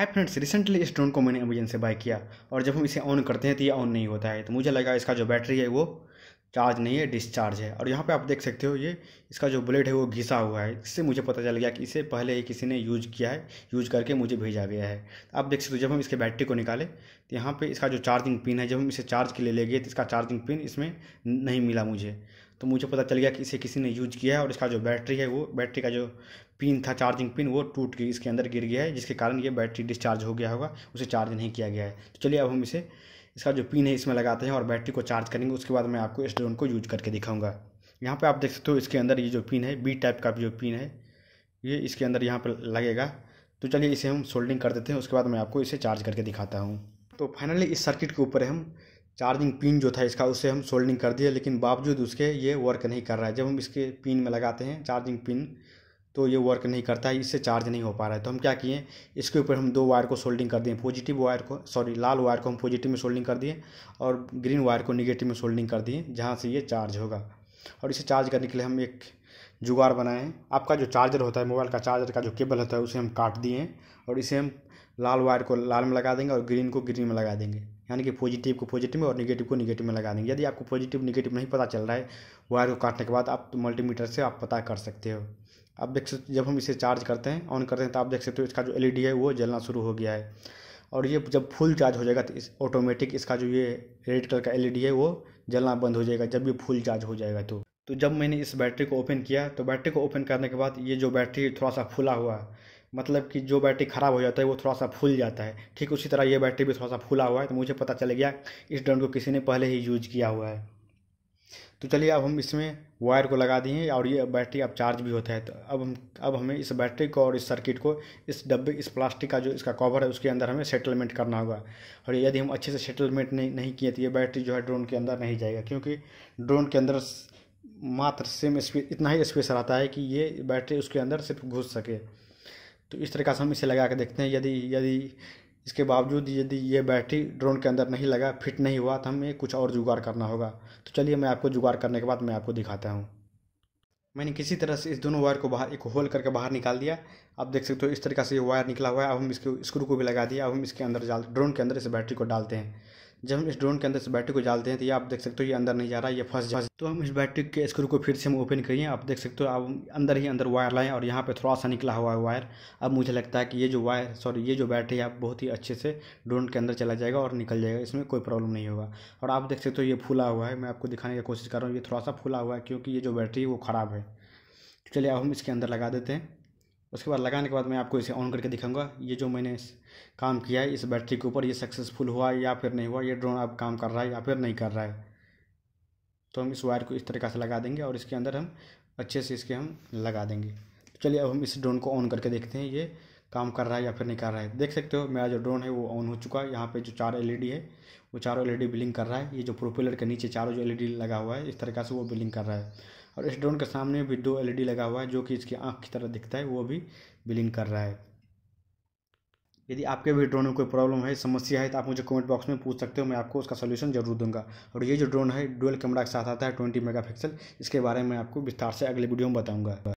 हाय friends recently इस drone को मैंने अमेजन से बाय किया और जब हम इसे ऑन करते हैं तो ये ऑन नहीं होता है तो मुझे लगा इसका जो बैटरी है वो चार्ज नहीं है डिस्चार्ज है और यहाँ पे आप देख सकते हो ये इसका जो बुलेट है वो घिसा हुआ है इससे मुझे पता चल गया कि इसे पहले ही किसी ने यूज किया है यूज करके मुझे भेजा गया है आप देख सकते हो जब हम इसके बैटरी को निकाले तो यहाँ पे इसका जो चार्जिंग पिन है जब हम इसे चार्ज के लिए ले गए तो इसका चार्जिंग पिन इसमें नहीं मिला मुझे तो मुझे पता चल गया कि इसे किसी ने यूज किया है और इसका जो बैटरी है वो बैटरी का जो पिन था चार्जिंग पिन वो टूट गई इसके अंदर गिर गया है जिसके कारण ये बैटरी डिस्चार्ज हो गया होगा उसे चार्ज नहीं किया गया है तो चलिए अब हम इसे इसका जो पिन है इसमें लगाते हैं और बैटरी को चार्ज करेंगे उसके बाद मैं आपको इस ड्रोन को यूज करके दिखाऊंगा यहाँ पे आप देख सकते हो इसके अंदर ये जो पिन है बी टाइप का जो पिन है ये इसके अंदर यहाँ पर लगेगा तो चलिए इसे हम सोल्डिंग कर देते हैं उसके बाद मैं आपको इसे चार्ज करके दिखाता हूँ तो फाइनली इस सर्किट के ऊपर हम चार्जिंग पिन जो था इसका उसे हम सोल्डिंग कर दिए लेकिन बावजूद उसके ये वर्क नहीं कर रहा है जब हम इसके पिन में लगाते हैं चार्जिंग पिन तो ये वर्क नहीं करता है इससे चार्ज नहीं हो पा रहा है तो हम क्या किए इसके ऊपर हम दो वायर को सोल्डिंग कर दिए पॉजिटिव वायर को सॉरी लाल वायर को हम पॉजिटिव में सोल्डिंग कर दिए और ग्रीन वायर को निगेटिव में सोल्डिंग कर दिए जहाँ से ये चार्ज होगा और इसे चार्ज करने के लिए हम एक जुगाड़ बनाए आपका जो चार्जर होता है मोबाइल का चार्जर का जो केबल होता है उसे हम काट दिए और इसे हम लाल वायर को लाल में लगा देंगे और ग्रीन को ग्रीन में लगा देंगे यानी कि पॉजिटिव को पॉजिटिव में और निगेटिव को निगेटिव में लगा देंगे यदि आपको पॉजिटिव निगेटिव नहीं पता चल रहा है वायर को काटने के बाद आप तो मल्टीमीटर से आप पता कर सकते हो आप देख सकते जब हम इसे चार्ज करते हैं ऑन करते हैं तो आप देख सकते हो इसका जो एल e है वो जलना शुरू हो गया है और ये जब फुल चार्ज हो जाएगा तो इस ऑटोमेटिक इसका जो ये रेड कलर का एल e है वो जलना बंद हो जाएगा जब ये फुल चार्ज हो जाएगा तो तो जब मैंने इस बैटरी को ओपन किया तो बैटरी को ओपन करने के बाद ये जो बैटरी थोड़ा सा फूला हुआ मतलब कि जो बैटरी ख़राब हो जाता है वो थोड़ा सा फूल जाता है ठीक उसी तरह ये बैटरी भी थोड़ा सा फूला हुआ है तो मुझे पता चल गया इस ड्रोन को किसी ने पहले ही यूज किया हुआ है तो चलिए अब हम इसमें वायर को लगा दिए और ये बैटरी अब चार्ज भी होता है तो अब हम अब हमें इस बैटरी को और इस सर्किट को इस डब्बे इस प्लास्टिक का जो इसका कवर है उसके अंदर हमें सेटलमेंट करना होगा और यदि हम अच्छे से सेटलमेंट नहीं नहीं किए तो ये बैटरी जो है ड्रोन के अंदर नहीं जाएगा क्योंकि ड्रोन के अंदर मात्र सेम स्पेस इतना ही स्पेस रहता है कि ये बैटरी उसके अंदर सिर्फ घुस सके तो इस तरह से हम इसे लगा के देखते हैं यदि यदि इसके बावजूद यदि ये बैटरी ड्रोन के अंदर नहीं लगा फिट नहीं हुआ तो हमें कुछ और जुगाड़ करना होगा तो चलिए मैं आपको जुगाड़ करने के बाद मैं आपको दिखाता हूँ मैंने किसी तरह से इस दोनों वायर को बाहर एक होल करके बाहर निकाल दिया आप देख सकते हो इस तरीका से ये वायर निकला हुआ है अब हम इसके स्क्रू को भी लगा दिया अब हम इसके अंदर डाल ड्रोन के अंदर इस बैटरी को डालते हैं जब हम इस ड्रोन के अंदर इस बैटरी को डालते हैं तो ये आप देख सकते हो ये अंदर नहीं जा रहा है ये फंस जा तो हम इस बैटरी के स्क्रू को फिर से हम ओपन करिए आप देख सकते हो आप अंदर ही अंदर वायर लाएँ और यहाँ पर थोड़ा सा निकला हुआ है वायर अब मुझे लगता है कि ये जो वायर सॉरी ये जो बैटरी है आप बहुत ही अच्छे से ड्रोन के अंदर चला जाएगा और निकल जाएगा इसमें कोई प्रॉब्लम नहीं होगा और आप देख सकते हो ये फूला हुआ है मैं आपको दिखाने की कोशिश कर रहा हूँ ये थोड़ा सा फूला हुआ है क्योंकि ये जो बैटरी है वो ख़राब है चलिए अब हम इसके अंदर लगा देते हैं उसके बाद लगाने के बाद मैं आपको इसे ऑन करके दिखाऊंगा ये जो मैंने काम किया है इस बैटरी के ऊपर ये सक्सेसफुल हुआ या फिर नहीं हुआ ये ड्रोन अब काम कर रहा है या फिर नहीं कर रहा है तो हम इस वायर को इस तरीका से लगा देंगे और इसके अंदर हम अच्छे से इसके हम लगा देंगे तो चलिए अब हम इस ड्रोन को ऑन करके देखते हैं ये काम कर रहा है या फिर नहीं कर रहा है देख सकते हो मेरा जो ड्रोन है वो ऑन हो चुका है यहाँ पे जो चार एलईडी है वो चारों एलईडी बिलिंग कर रहा है ये जो प्रोपेलर के नीचे चारों जो एलईडी लगा हुआ है इस तरीके से वो बिलिंग कर रहा है और इस ड्रोन के सामने भी दो एल लगा हुआ है जो कि इसकी आँख की तरह दिखता है वो भी बिलिंग कर रहा है यदि आपके भी ड्रोन में कोई प्रॉब्लम है समस्या है तो आप मुझे कमेंट बॉक्स में पूछ सकते हो मैं आपको उसका सोल्यूशन जरूर दूंगा और ये जो ड्रोन है डुअल कैमरा के साथ आता है ट्वेंटी मेगा इसके बारे में आपको विस्तार से अगले वीडियो में बताऊंगा